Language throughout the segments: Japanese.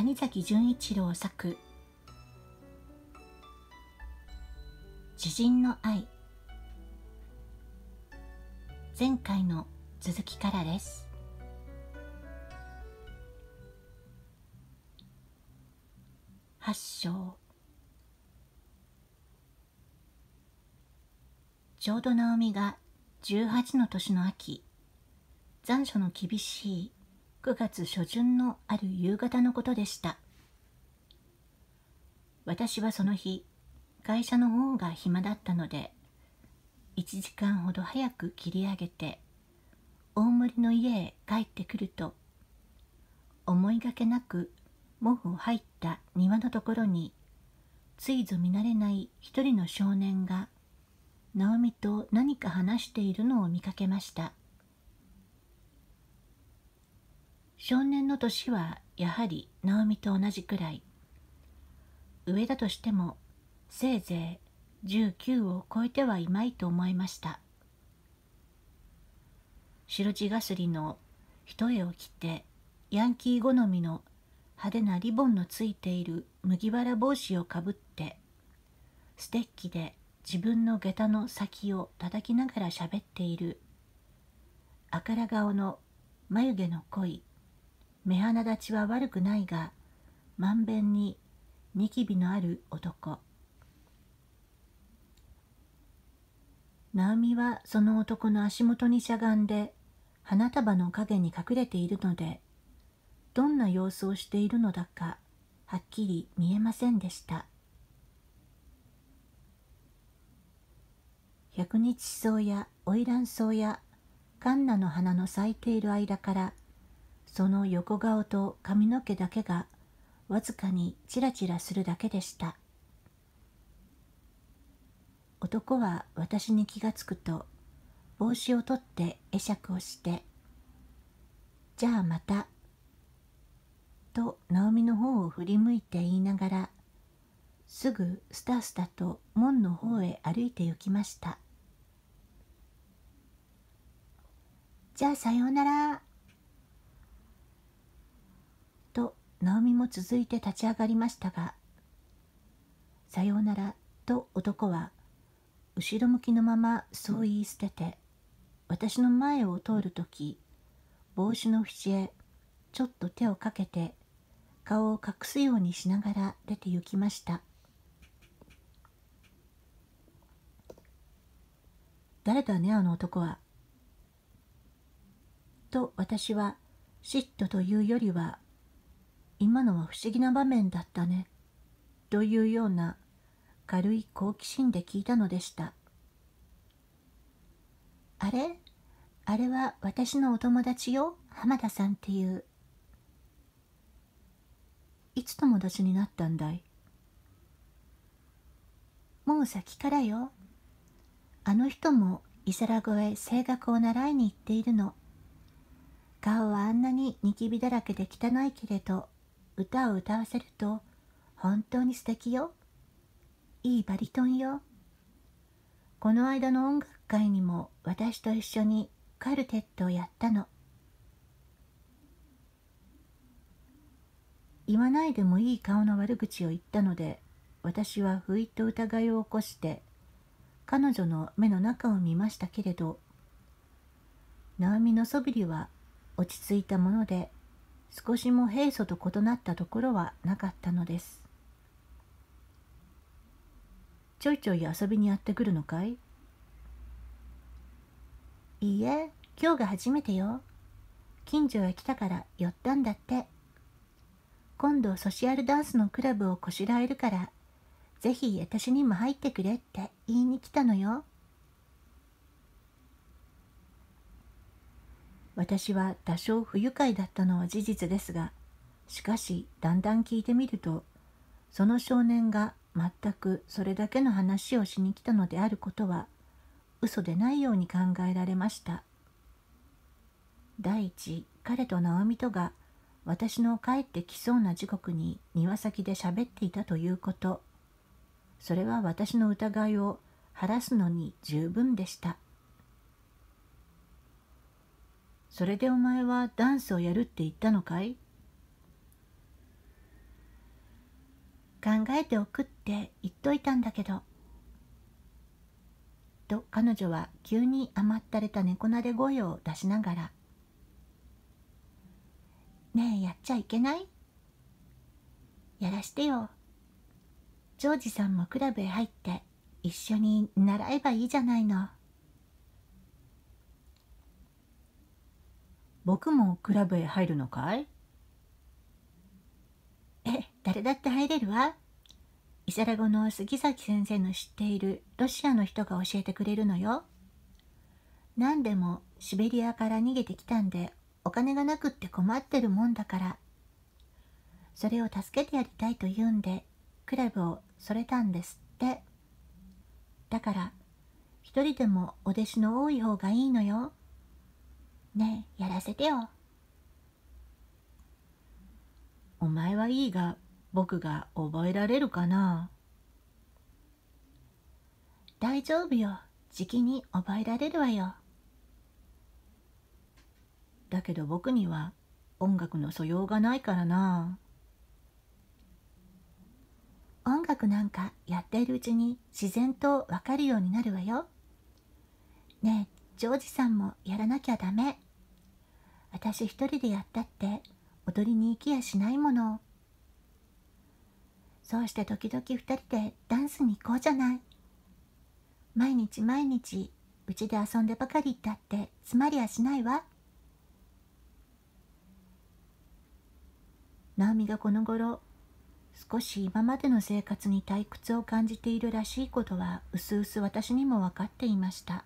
谷崎潤一郎作知人の愛前回の続きからです八章ちょうど直美が18の年の秋残暑の厳しい9月初旬のある夕方のことでした私はその日会社の方が暇だったので1時間ほど早く切り上げて大森の家へ帰ってくると思いがけなく毛布を入った庭のところについぞ見慣れない一人の少年が直美と何か話しているのを見かけました少年の年はやはり直美と同じくらい上だとしてもせいぜい19を超えてはいまいと思いました白地がすりの一重を着てヤンキー好みの派手なリボンのついている麦わら帽子をかぶってステッキで自分の下駄の先を叩きながら喋っているあから顔の眉毛の濃い目鼻立ちは悪くないがまんべんにニキビのある男ナオミはその男の足元にしゃがんで花束の影に隠れているのでどんな様子をしているのだかはっきり見えませんでした百日草や花魁草やカンナの花の咲いている間からその横顔と髪の毛だけがわずかにチラチラするだけでした男は私に気がつくと帽子を取って会釈をして「じゃあまた」と直美の方を振り向いて言いながらすぐスタスタと門の方へ歩いて行きました「じゃあさようなら」ナオミも続いて立ち上がりましたが「さようなら」と男は後ろ向きのままそう言い捨てて私の前を通る時帽子の縁へちょっと手をかけて顔を隠すようにしながら出て行きました誰だねあの男は。と私は嫉妬というよりは今のは不思議な場面だったね。というような軽い好奇心で聞いたのでした。あれあれは私のお友達よ、浜田さんっていう。いつ友達になったんだいもう先からよ。あの人もイサラゴへ声楽を習いに行っているの。顔はあんなにニキビだらけで汚いけれど歌を歌わせると本当に素敵よ。いいバリトンよ。この間の音楽会にも私と一緒にカルテットをやったの。言わないでもいい顔の悪口を言ったので私は不意と疑いを起こして彼女の目の中を見ましたけれど直美のそびりは落ち着いたもので少しも平素と異なったところはなかったのですちょいちょい遊びにやってくるのかいいいえ今日が初めてよ近所へ来たから寄ったんだって今度ソシアルダンスのクラブをこしらえるからぜひ私にも入ってくれって言いに来たのよ私は多少不愉快だったのは事実ですがしかしだんだん聞いてみるとその少年が全くそれだけの話をしに来たのであることは嘘でないように考えられました第一彼と直美とが私の帰ってきそうな時刻に庭先で喋っていたということそれは私の疑いを晴らすのに十分でしたそれでお前はダンスをやるって言ったのかい考えておくって言っといたんだけど。と彼女は急に甘ったれた猫なで声を出しながら「ねえやっちゃいけないやらしてよ。ジョージさんもクラブへ入って一緒に習えばいいじゃないの」。僕もクラブへ入るのかいえ誰だって入れるわイサラ語の杉崎先生の知っているロシアの人が教えてくれるのよ何でもシベリアから逃げてきたんでお金がなくって困ってるもんだからそれを助けてやりたいと言うんでクラブをそれたんですってだから一人でもお弟子の多い方がいいのよねえやらせてよお前はいいが僕が覚えられるかな大丈夫よじきに覚えられるわよだけど僕には音楽の素養がないからな音楽なんかやっているうちに自然とわかるようになるわよねえジョージさんもやらなきゃダメ。私一人でやったって踊りに行きやしないもの。そうして時々二人でダンスに行こうじゃない。毎日毎日うちで遊んでばかりいたってつまりやしないわ。ナオミがこの頃少し今までの生活に退屈を感じているらしいことはうすうす私にも分かっていました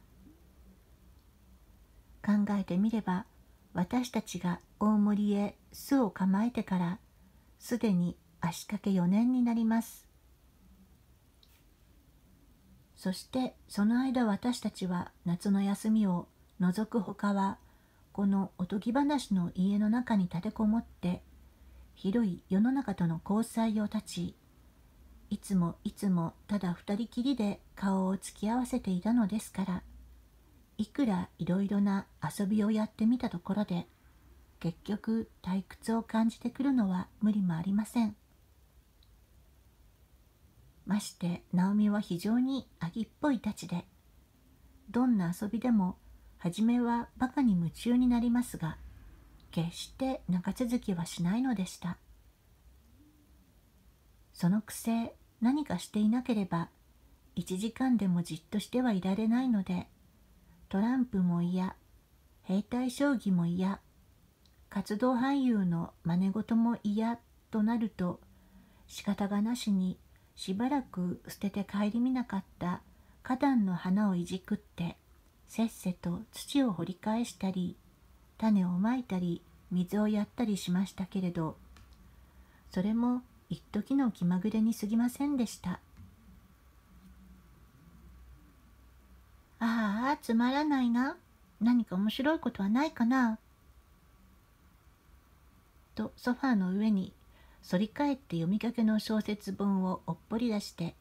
考えてみれば私たちが大森へ巣を構えてからすでに足掛け4年になりますそしてその間私たちは夏の休みを除くほかはこのおとぎ話の家の中に立てこもって広い世の中との交際を断ちいつもいつもただ二人きりで顔を突き合わせていたのですからいくらいろいろな遊びをやってみたところで結局退屈を感じてくるのは無理もありませんまして直美は非常にアギっぽいたちでどんな遊びでも初めはバカに夢中になりますが決して長続きはしないのでしたそのくせ何かしていなければ1時間でもじっとしてはいられないのでトランプも嫌兵隊将棋も嫌活動俳優の真似事も嫌となると仕方がなしにしばらく捨てて顧みなかった花壇の花をいじくってせっせと土を掘り返したり種をまいたり水をやったりしましたけれどそれも一時の気まぐれにすぎませんでした。ああつまらないな何か面白いことはないかなとソファーの上に反り返って読みかけの小説本をおっぽり出して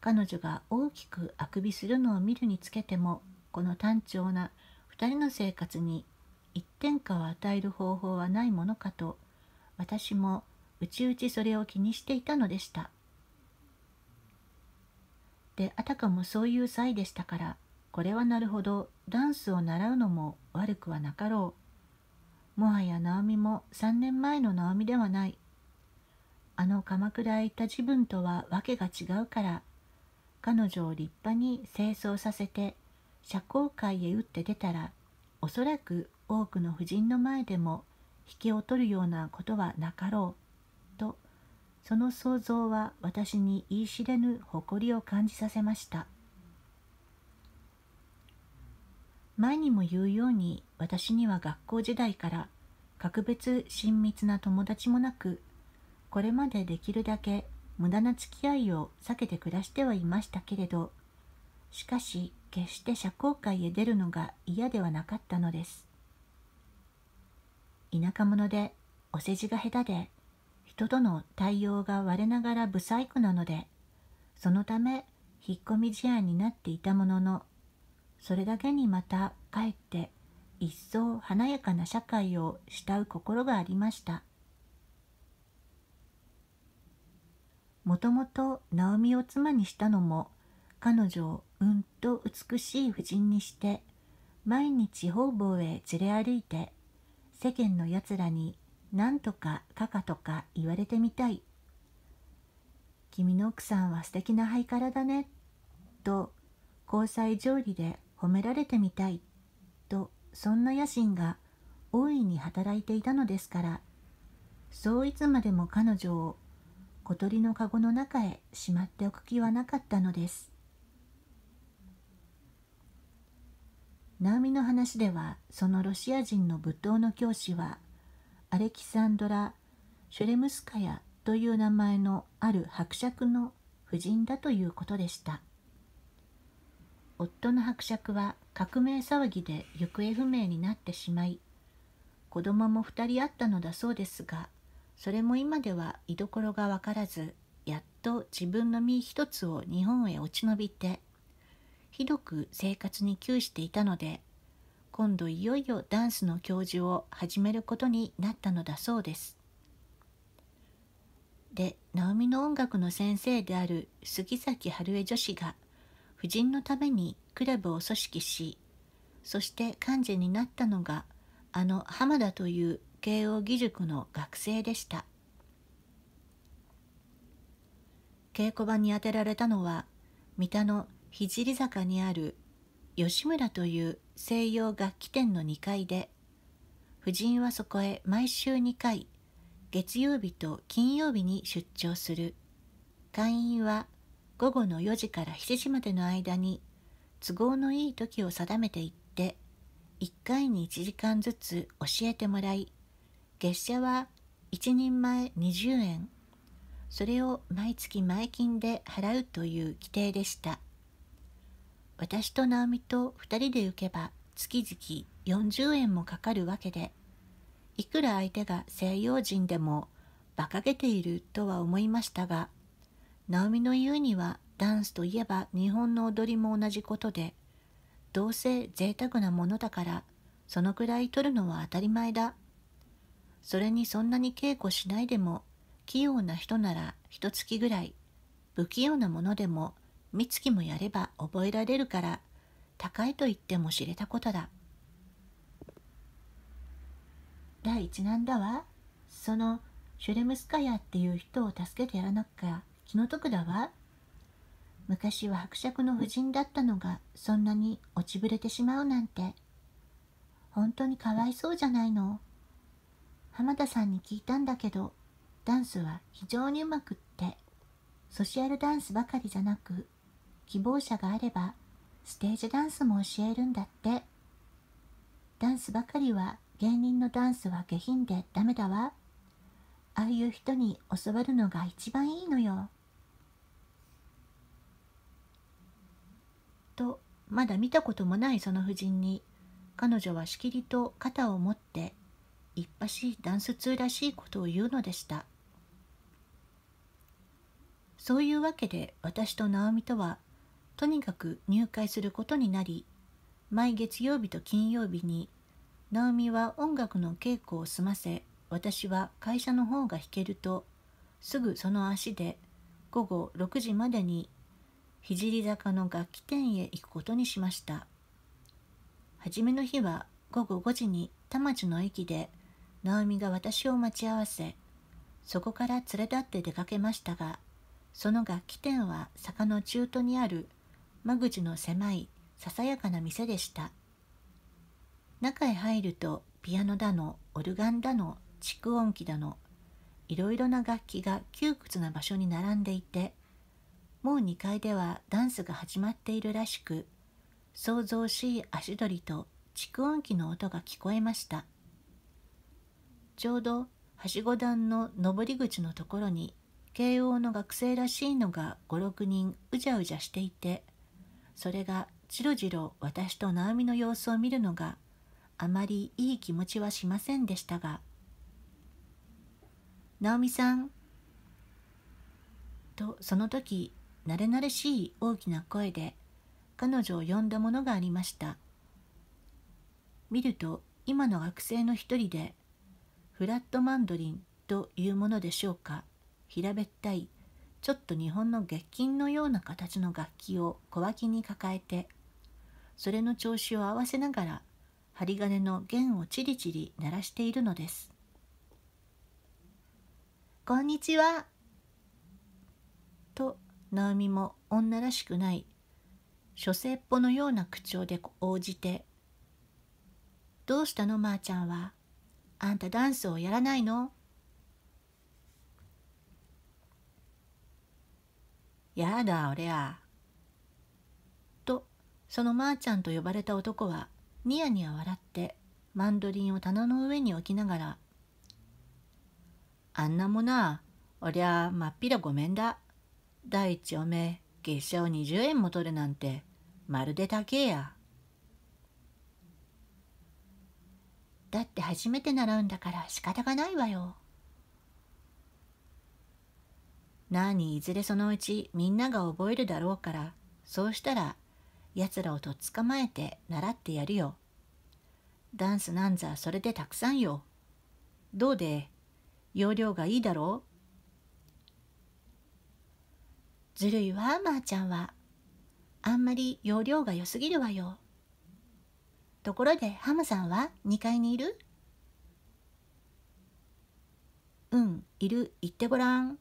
彼女が大きくあくびするのを見るにつけてもこの単調な2人の生活に一点化を与える方法はないものかと私もうちうちそれを気にしていたのでした。であたかもそういう際でしたからこれはなるほどダンスを習うのも悪くはなかろうもはや直ミも3年前のオミではないあの鎌倉へ行った自分とは訳が違うから彼女を立派に清掃させて社交界へ打って出たらおそらく多くの婦人の前でも引けを取るようなことはなかろうとその想像は私に言い知れぬ誇りを感じさせました。前にも言うように私には学校時代から格別親密な友達もなくこれまでできるだけ無駄な付き合いを避けて暮らしてはいましたけれどしかし決して社交界へ出るのが嫌ではなかったのです田舎者でお世辞が下手で人との対応が我ながら不細工なのでそのため引っ込み思案になっていたもののそれだけにまたかえって一層華やかな社会を慕う心がありましたもともとナオミを妻にしたのも彼女をうんと美しい婦人にして毎日方々へ連れ歩いて世間のやつらに何とかかかとか言われてみたい君の奥さんは素敵なハイカラだねと交際条理で褒められてみたいとそんな野心が大いに働いていたのですからそういつまでも彼女を小鳥の籠の中へしまっておく気はなかったのです直美の話ではそのロシア人の仏塔の教師はアレキサンドラ・シュレムスカヤという名前のある伯爵の夫人だということでした。夫の伯爵は革命騒ぎで行方不明になってしまい子供も2人あったのだそうですがそれも今では居所が分からずやっと自分の身一つを日本へ落ち延びてひどく生活に窮していたので今度いよいよダンスの教授を始めることになったのだそうです。で直美の音楽の先生である杉崎春江女子が「夫人のためにクラブを組織しそして幹事になったのがあの浜田という慶應義塾の学生でした稽古場に充てられたのは三田の聖坂にある吉村という西洋楽器店の2階で夫人はそこへ毎週2回月曜日と金曜日に出張する会員は午後の4時から7時までの間に都合のいい時を定めていって1回に1時間ずつ教えてもらい月謝は1人前20円それを毎月前金で払うという規定でした私と直美と2人で行けば月々40円もかかるわけでいくら相手が西洋人でも馬鹿げているとは思いましたが直美の言うにはダンスといえば日本の踊りも同じことでどうせ贅沢なものだからそのくらい取るのは当たり前だそれにそんなに稽古しないでも器用な人なら一月ぐらい不器用なものでも三月もやれば覚えられるから高いと言っても知れたことだ第一難だわそのシュレムスカヤっていう人を助けてやらなきゃ気の毒だわ昔は伯爵の夫人だったのがそんなに落ちぶれてしまうなんて本当にかわいそうじゃないの浜田さんに聞いたんだけどダンスは非常にうまくってソシアルダンスばかりじゃなく希望者があればステージダンスも教えるんだってダンスばかりは芸人のダンスは下品でダメだわああいう人に教わるのが一番いいのよ。とまだ見たこともないその夫人に彼女はしきりと肩を持っていっぱしダンス通らしいことを言うのでしたそういうわけで私と直美とはとにかく入会することになり毎月曜日と金曜日に直美は音楽の稽古を済ませ私は会社の方が弾けるとすぐその足で午後6時までに聖坂の楽器店へ行くことにしました初めの日は午後5時に田町の駅で直美が私を待ち合わせそこから連れ立って出かけましたがその楽器店は坂の中途にある間口の狭いささやかな店でした中へ入るとピアノだのオルガンだの蓄音機だのいろいろな楽器が窮屈な場所に並んでいてもう2階ではダンスが始まっているらしく騒々しい足取りと蓄音機の音が聞こえましたちょうどはしご段の上り口のところに慶応の学生らしいのが56人うじゃうじゃしていてそれがじろじろ私と直美の様子を見るのがあまりいい気持ちはしませんでしたが「直美さん」とその時慣れ慣れしい大きな声で彼女を呼んだものがありました見ると今の学生の一人でフラットマンドリンというものでしょうか平べったいちょっと日本の月金のような形の楽器を小脇に抱えてそれの調子を合わせながら針金の弦をチリチリ鳴らしているのです「こんにちは」とナオミも女らしくない書生っぽのような口調で応じて「どうしたのまー、あ、ちゃんはあんたダンスをやらないの?」「やだ俺や」とそのまーちゃんと呼ばれた男はニヤニヤ笑ってマンドリンを棚の上に置きながら「あんなもなあ、おりゃまっぴらごめんだ」第一おめえ月謝を20円も取るなんてまるで高えやだって初めて習うんだから仕方がないわよなにいずれそのうちみんなが覚えるだろうからそうしたらやつらをとっ捕まえて習ってやるよダンスなんざそれでたくさんよどうで要領がいいだろうずるいわまー、あ、ちゃんはあんまり容量が良すぎるわよところでハムさんは2階にいるうんいる行ってごらん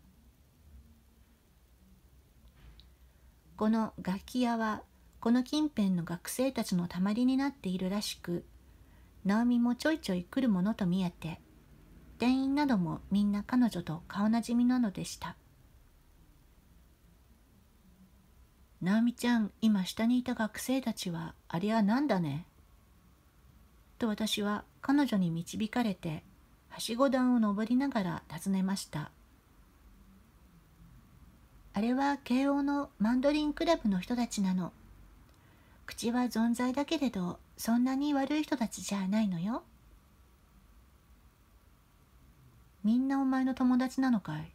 この楽器屋はこの近辺の学生たちのたまりになっているらしく直美もちょいちょい来るものと見えて店員などもみんな彼女と顔なじみなのでした直美ちゃん今下にいた学生たちはあれは何だねと私は彼女に導かれてはしご段を登りながら尋ねましたあれは慶応のマンドリンクラブの人たちなの口は存在だけれどそんなに悪い人たちじゃないのよみんなお前の友達なのかい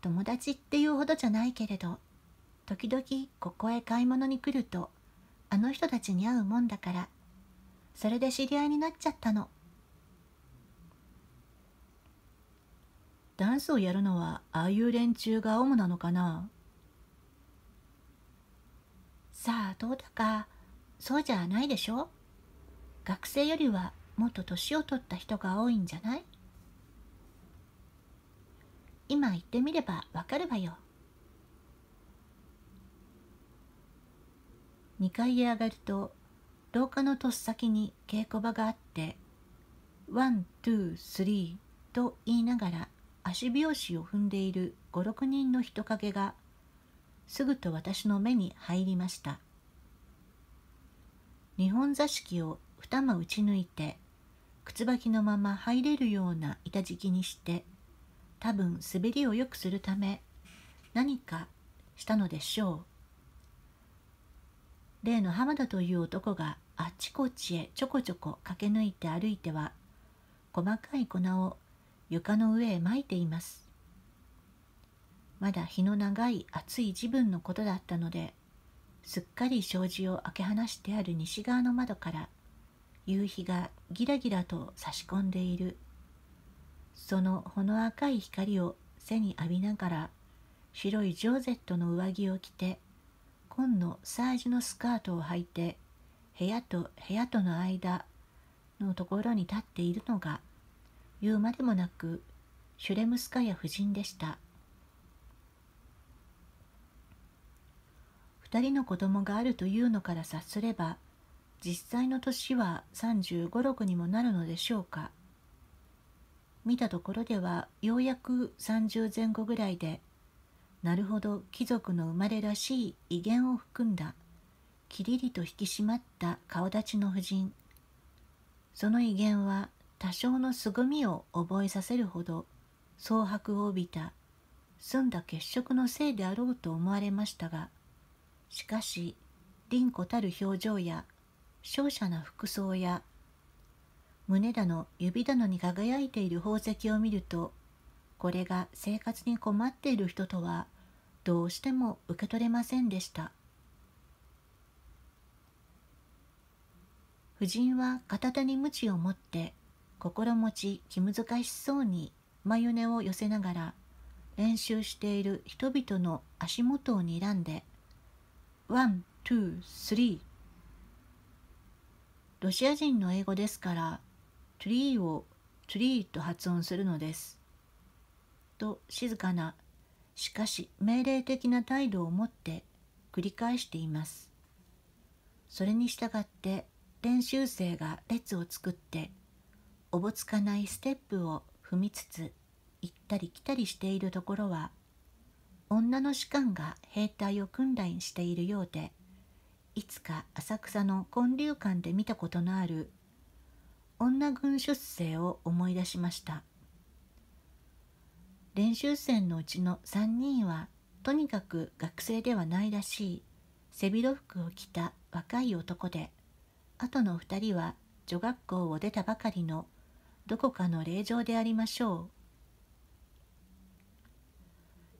友達っていうほどじゃないけれど時々ここへ買い物に来るとあの人たちに会うもんだからそれで知り合いになっちゃったのダンスをやるのはああいう連中が主なのかなさあどうだかそうじゃないでしょ学生よりはもっと年を取った人が多いんじゃない今言ってみればわかるわよ2階へ上がると廊下のとっさきに稽古場があってワン・ツー・スリーと言いながら足拍子を踏んでいる56人の人影がすぐと私の目に入りました日本座敷を二間打ち抜いて靴履きのまま入れるような板敷きにして多分滑りを良くするため何かしたのでしょう例の浜田という男があちこちへちょこちょこ駆け抜いて歩いては細かい粉を床の上へまいていますまだ日の長い暑い時分のことだったのですっかり障子を開け放してある西側の窓から夕日がギラギラと差し込んでいるそのほの赤い光を背に浴びながら白いジョーゼットの上着を着て紺のサージのスカートを履いて部屋と部屋との間のところに立っているのが言うまでもなくシュレムスカヤ夫人でした2人の子供があるというのから察すれば実際の年は3 5 6にもなるのでしょうか見たところではようやく30前後ぐらいでなるほど貴族の生まれらしい威厳を含んだきりりと引き締まった顔立ちの婦人その威厳は多少の凄みを覚えさせるほど蒼白を帯びた澄んだ血色のせいであろうと思われましたがしかし凛子たる表情や勝者な服装や胸だの指だのに輝いている宝石を見るとこれが生活に困っている人とはどうしても受け取れませんでした夫人は片手に鞭を持って心持ち気難しそうに眉根を寄せながら練習している人々の足元を睨んでワン・ツー・スリーロシア人の英語ですからトゥリーをトゥリーと発音するのです。と静かな、しかし命令的な態度を持って繰り返しています。それに従って練習生が列を作っておぼつかないステップを踏みつつ行ったり来たりしているところは女の士官が兵隊を訓練しているようでいつか浅草の建立館で見たことのある女軍出生を思い出しました練習生のうちの3人はとにかく学生ではないらしい背広服を着た若い男であとの2人は女学校を出たばかりのどこかの霊場でありましょう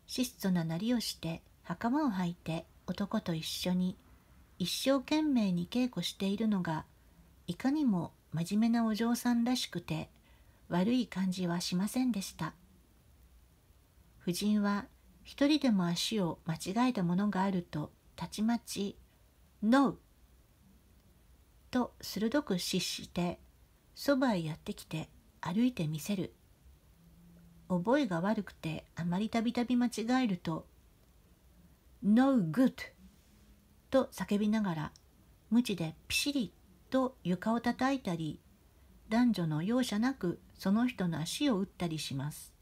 質素ななりをして袴を履いて男と一緒に一生懸命に稽古しているのがいかにも真面目なお嬢さんらしくて悪い感じはしませんでした夫人は一人でも足を間違えたものがあるとたちまち「NO!」と鋭く失してそばへやってきて歩いてみせる覚えが悪くてあまりたびたび間違えると「No good!」と叫びながら無知でピシリと床を叩いたり男女の容赦なくその人の足を打ったりします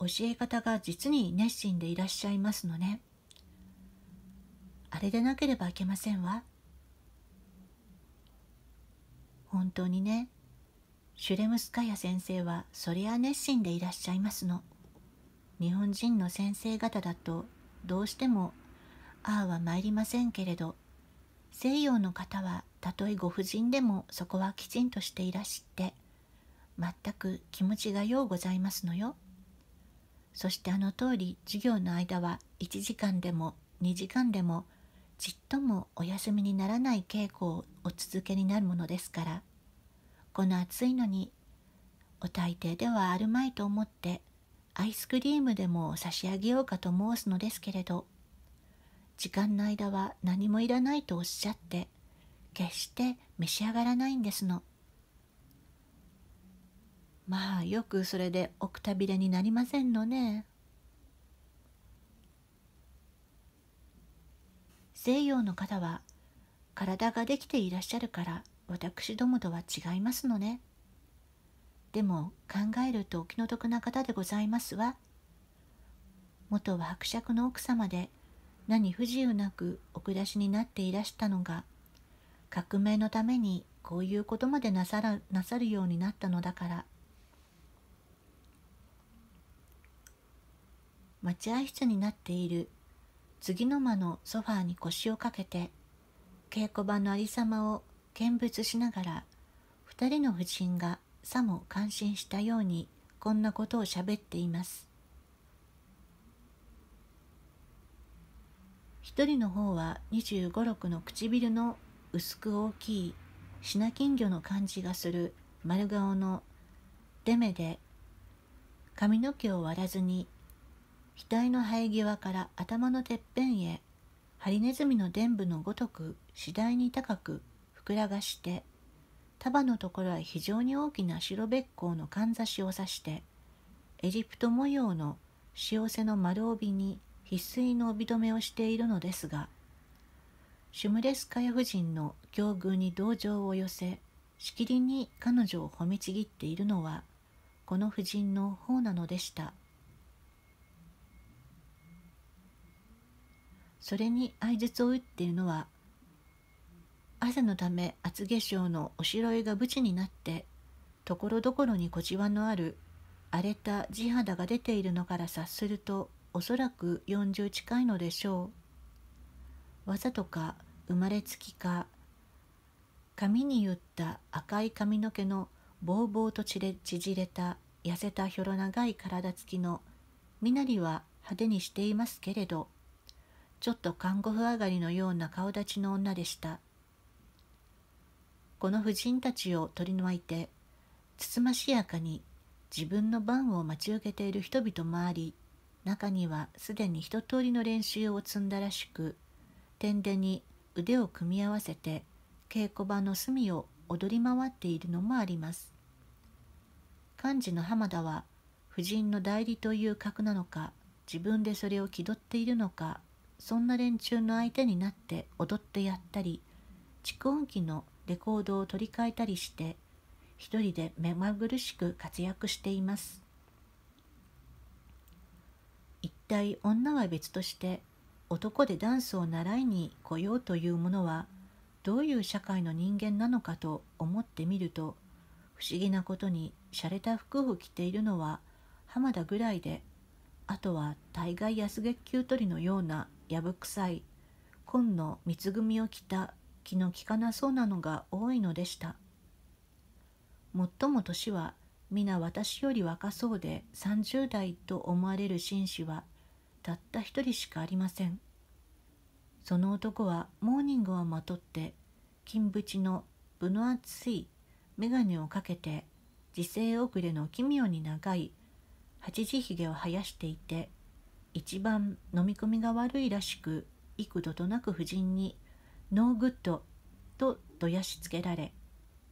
教え方が実に熱心でいらっしゃいますのねあれでなければいけませんわ本当にねシュレムスカヤ先生はそりゃ熱心でいらっしゃいますの日本人の先生方だとどうしてもああは参りませんけれど西洋の方はたとえご婦人でもそこはきちんとしていらして全く気持ちがようございますのよ。そしてあの通り授業の間は1時間でも2時間でもちっともお休みにならない稽古をお続けになるものですからこの暑いのにお大抵ではあるまいと思ってアイスクリームでも差し上げようかと申すのですけれど時間の間は何もいらないとおっしゃって決して召し上がらないんですのまあよくそれで奥たびれになりませんのね西洋の方は体ができていらっしゃるから私どもとは違いますのねでも考えるとお気の毒な方でございますわ元は伯爵の奥様で何不自由なくお暮らしになっていらしたのが革命のためにこういうことまでなさらなさるようになったのだから待合室になっている次の間のソファーに腰をかけて稽古場のありさまを見物しながら二人の夫人がさも感心したようにこんなことをしゃべっています。一人の方は2 5六の唇の薄く大きい品金魚の感じがする丸顔のデメで髪の毛を割らずに額の生え際から頭のてっぺんへハリネズミの伝部のごとく次第に高く膨らがして束のところは非常に大きな白べっ甲のかんざしを刺してエジプト模様の潮せの丸帯に必須の帯留めをしているのですがシュムレスカヤ夫人の境遇に同情を寄せしきりに彼女を褒めちぎっているのはこの夫人の方なのでしたそれに相槌を打っているのは汗のため厚化粧のおしろいがブチになってところどころに小じわのある荒れた地肌が出ているのから察するとおそらく40近いのでしょう。わざとか生まれつきか髪に言った赤い髪の毛のぼうぼうとれ縮れた痩せたひょろ長い体つきの身なりは派手にしていますけれどちょっと看護婦上がりのような顔立ちの女でしたこの婦人たちを取り除いてつつましやかに自分の番を待ち受けている人々もあり中にはすでに一通りの練習を積んだらしく点でに腕を組み合わせて稽古場の隅を踊り回っているのもあります。幹事の浜田は夫人の代理という格なのか自分でそれを気取っているのかそんな連中の相手になって踊ってやったり蓄音機のレコードを取り替えたりして一人で目まぐるしく活躍しています。体女は別として男でダンスを習いに来ようというものはどういう社会の人間なのかと思ってみると不思議なことに洒落た服を着ているのは浜田ぐらいであとは大概安月給取りのようなやぶくさい紺の三つ組を着た気の利かなそうなのが多いのでしたもっとも年は皆私より若そうで30代と思われる紳士はたった一人しかありませんその男はモーニングをまとって金縁の分の厚い眼鏡をかけて時勢遅れの奇妙に長い八字ひげを生やしていて一番飲み込みが悪いらしく幾度となく夫人に「ノーグッド」とどやしつけられ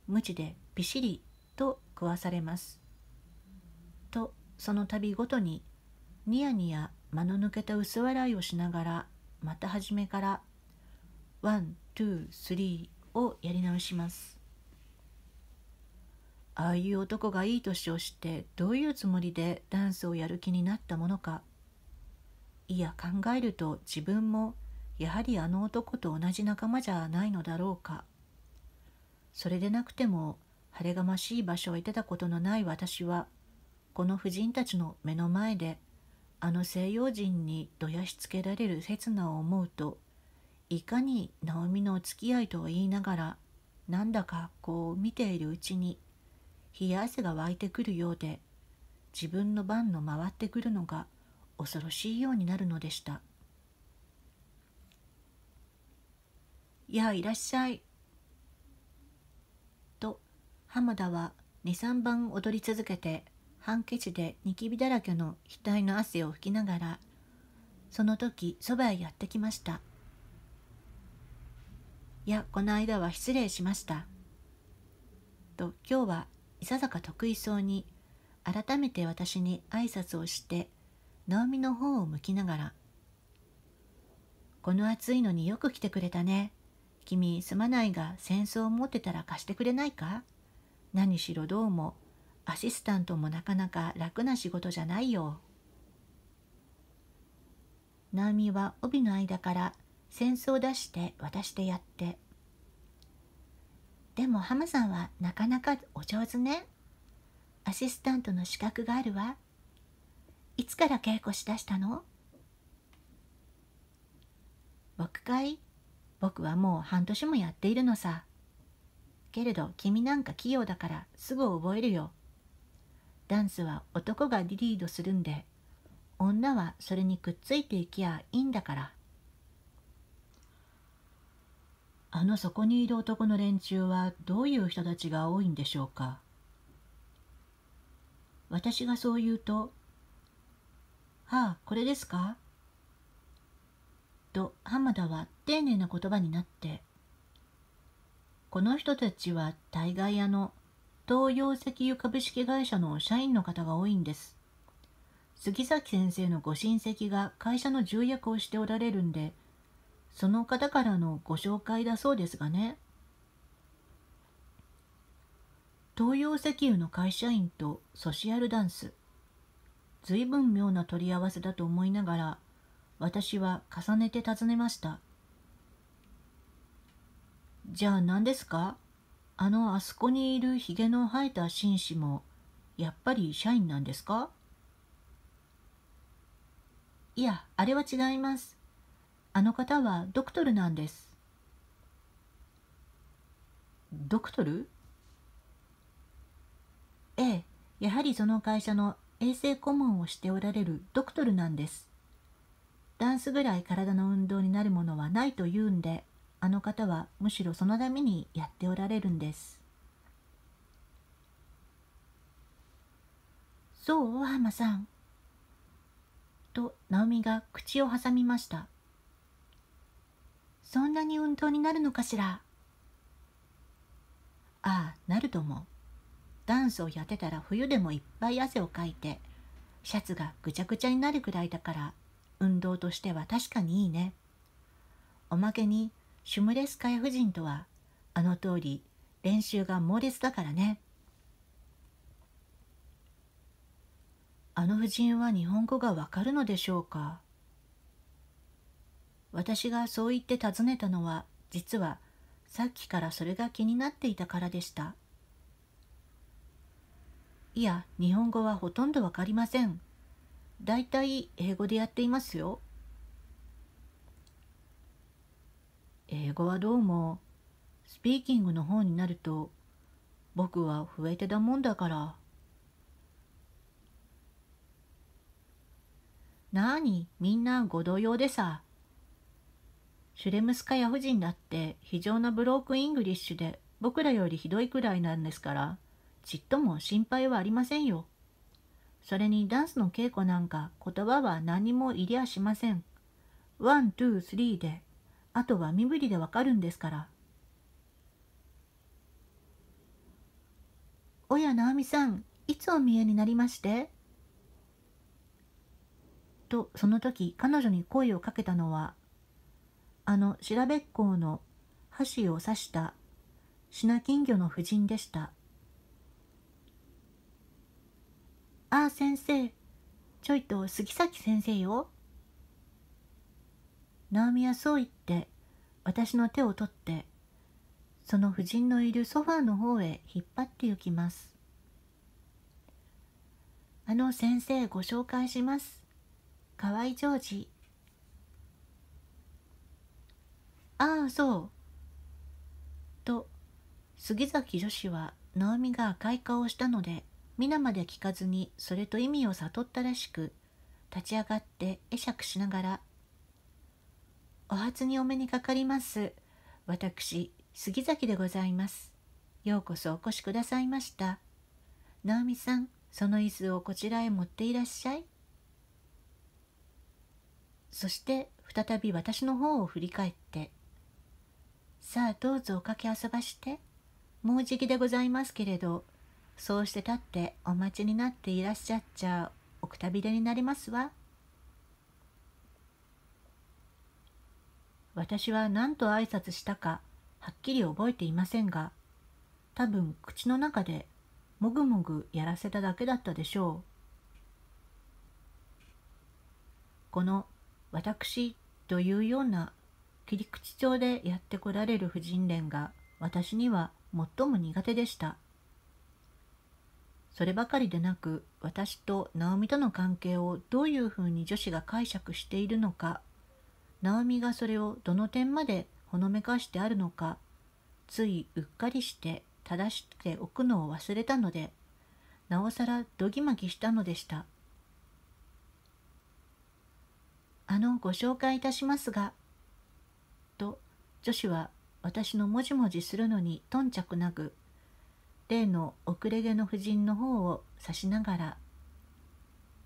無知でびしりと食わされます。とその度ごとにニヤニヤ間の抜けた薄笑いをしながらまた初めからワン・ツー・スリーをやり直しますああいう男がいい年をしてどういうつもりでダンスをやる気になったものかいや考えると自分もやはりあの男と同じ仲間じゃないのだろうかそれでなくても晴れがましい場所を得てたことのない私はこの婦人たちの目の前であの西洋人にどやしつけられる刹那を思うといかに直美のお付き合いとは言いながらなんだかこう見ているうちに冷や汗が湧いてくるようで自分の番の回ってくるのが恐ろしいようになるのでした「やあいらっしゃい」と浜田は23番踊り続けてハンケチでニキビだらけの額の汗を拭きながらその時そばへやってきましたいやこの間は失礼しましたと今日はいささか得意そうに改めて私に挨拶をして直美の方を向きながら「この暑いのによく来てくれたね君すまないが戦争を持ってたら貸してくれないか何しろどうもアシスタントもなかなか楽な仕事じゃないよ。ナオミは帯の間から扇子を出して渡してやって。でもハムさんはなかなかお上手ね。アシスタントの資格があるわ。いつから稽古しだしたの僕かい僕はもう半年もやっているのさ。けれど君なんか器用だからすぐ覚えるよ。ダンスは男がリリードするんで女はそれにくっついていきゃいいんだからあのそこにいる男の連中はどういう人たちが多いんでしょうか私がそう言うと「ああこれですか?」と浜田は丁寧な言葉になって「この人たちは大概あの東洋石油株式会社の社員の方が多いんです杉崎先生のご親戚が会社の重役をしておられるんでその方からのご紹介だそうですがね東洋石油の会社員とソシアルダンス随分妙な取り合わせだと思いながら私は重ねて尋ねましたじゃあ何ですかあのあそこにいるひげの生えた紳士もやっぱり社員なんですかいやあれは違いますあの方はドクトルなんですドクトルええやはりその会社の衛生顧問をしておられるドクトルなんですダンスぐらい体の運動になるものはないと言うんであの方はむしろそのためにやっておられるんです。そう、大浜さん。と、直美が口を挟みました。そんなに運動になるのかしら。ああ、なると思う。ダンスをやってたら冬でもいっぱい汗をかいて、シャツがぐちゃぐちゃになるくらいだから、運動としては確かにいいね。おまけにシュムレスカヤ夫人とはあの通り練習が猛烈だからねあの夫人は日本語がわかるのでしょうか私がそう言って尋ねたのは実はさっきからそれが気になっていたからでしたいや日本語はほとんどわかりませんだいたい英語でやっていますよ英語はどうもスピーキングの方になると僕は増えてたもんだからなあにみんなご同様でさシュレムスカヤ夫人だって非常なブロークイングリッシュで僕らよりひどいくらいなんですからちっとも心配はありませんよそれにダンスの稽古なんか言葉は何もいりゃしませんワン・ツー・スリーであとは身振りでわかるんですから「おや直美さんいつお見えになりまして?」とその時彼女に声をかけたのはあの白べっこの箸を刺した品金魚の夫人でした「ああ先生ちょいと杉崎先生よ」ナオミはそう言って私の手を取ってその夫人のいるソファーの方へ引っ張って行きますあの先生ご紹介します河合ジョージああそうと杉崎女子は直美が赤い顔をしたので皆まで聞かずにそれと意味を悟ったらしく立ち上がって会釈しながらお初にお目にかかります。私、杉崎でございます。ようこそお越しくださいました。直美さん、その椅子をこちらへ持っていらっしゃい。そして再び私の方を振り返って、さあどうぞおかけ遊ばして。もうじきでございますけれど、そうして立ってお待ちになっていらっしゃっちゃおくたびれになりますわ。私は何と挨拶したかはっきり覚えていませんが多分口の中でもぐもぐやらせただけだったでしょうこの「私」というような切り口調でやってこられる婦人連が私には最も苦手でしたそればかりでなく私と直美との関係をどういうふうに女子が解釈しているのかナオミがそれをどの点までほのめかしてあるのかついうっかりして正しておくのを忘れたのでなおさらどぎまぎしたのでしたあのご紹介いたしますがと女子は私のもじもじするのに頓着なく例の遅れ毛の婦人の方を指しながら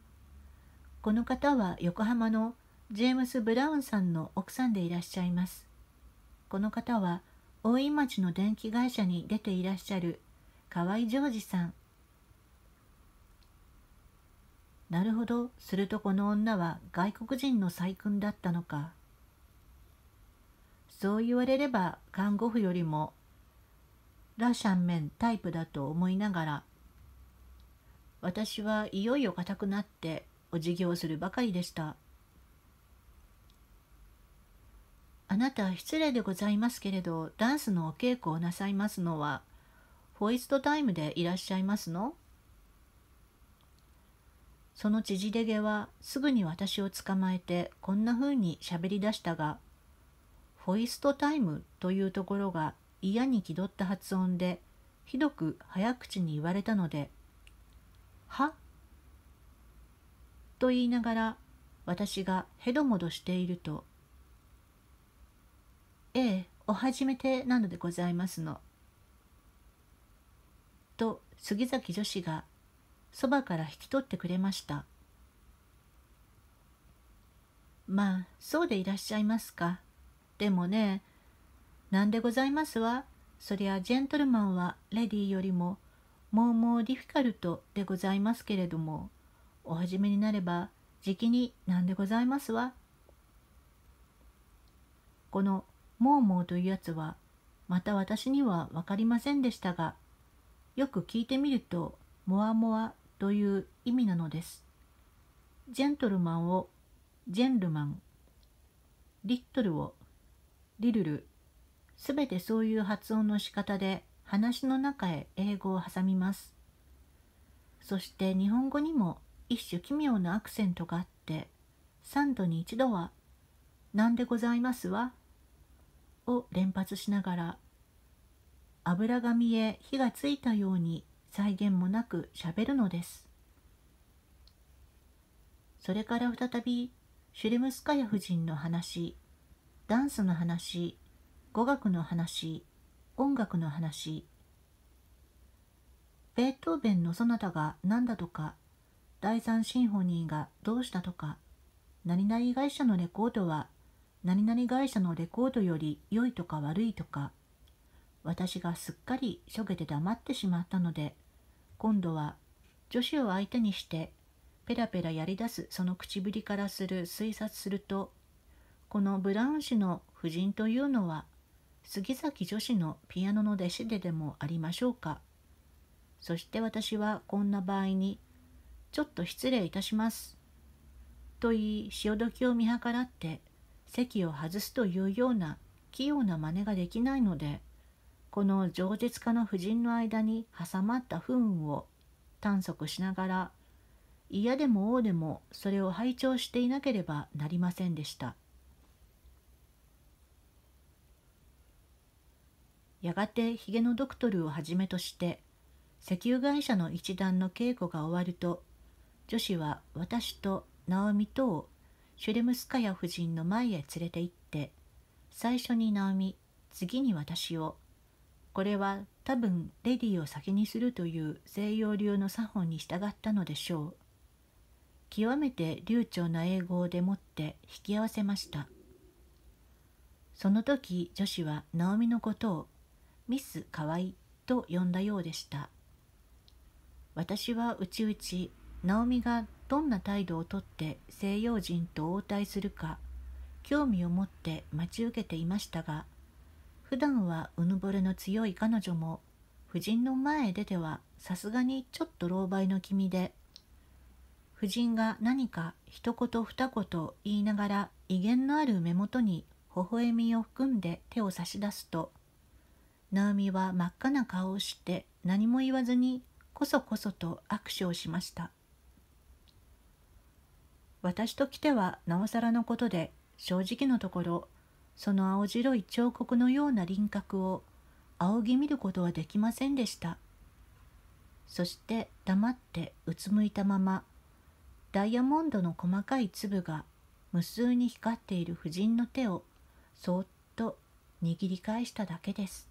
「この方は横浜のジェームス・ブラウンさんの奥さんでいらっしゃいます。この方は大井町の電気会社に出ていらっしゃる河合ジョージさん。なるほど、するとこの女は外国人の細君だったのか。そう言われれば看護婦よりもラシャンメンタイプだと思いながら私はいよいよ固くなってお辞儀をするばかりでした。あなた失礼でございますけれどダンスのお稽古をなさいますのはフォイストタイムでいらっしゃいますのその縮れ毛はすぐに私を捕まえてこんな風にしゃべり出したがフォイストタイムというところが嫌に気取った発音でひどく早口に言われたので「は?」と言いながら私がヘドモドしているとええお初めてなのでございますの。と杉崎女子がそばから引き取ってくれました。まあそうでいらっしゃいますか。でもね何でございますわ。そりゃジェントルマンはレディーよりももうもうディフィカルトでございますけれどもお始めになればじきに何でございますわ。このモーモーというやつはまた私には分かりませんでしたがよく聞いてみるとモアモアという意味なのですジェントルマンをジェンルマンリットルをリルルすべてそういう発音の仕方で話の中へ英語を挟みますそして日本語にも一種奇妙なアクセントがあって3度に1度は「何でございますわ」を連発しながら油紙へ火がついたように再現もなくしゃべるのですそれから再びシュレムスカヤ夫人の話ダンスの話語学の話音楽の話ベートーベンのそなたが何だとか第三シンフォニーがどうしたとか何々会社のレコードは何々会社のレコードより良いとか悪いとか私がすっかりしょげて黙ってしまったので今度は女子を相手にしてペラペラやりだすその口ぶりからする推察するとこのブラウン氏の夫人というのは杉崎女子のピアノの弟子ででもありましょうかそして私はこんな場合にちょっと失礼いたしますと言い潮時を見計らって席を外すというような器用な真似ができないのでこの饒舌家の夫人の間に挟まった不運を探索しながら嫌でも王でもそれを拝聴していなければなりませんでしたやがてヒゲのドクトルをはじめとして石油会社の一団の稽古が終わると女子は私とナオミとをシュレムスカヤ夫人の前へ連れて行って最初にナオミ次に私をこれは多分レディーを先にするという西洋流の作法に従ったのでしょう極めて流暢な英語をでもって引き合わせましたその時女子はナオミのことをミスワイと呼んだようでした私はうちうちナオミがどんな態度をとって西洋人と応対するか興味を持って待ち受けていましたが普段はうぬぼれの強い彼女も夫人の前へ出てはさすがにちょっと狼狽の気味で夫人が何か一言二言言いながら威厳のある目元に微笑みを含んで手を差し出すとナオミは真っ赤な顔をして何も言わずにこそこそと握手をしました。私と来てはなおさらのことで正直のところその青白い彫刻のような輪郭を仰ぎ見ることはできませんでしたそして黙ってうつむいたままダイヤモンドの細かい粒が無数に光っている夫人の手をそっと握り返しただけです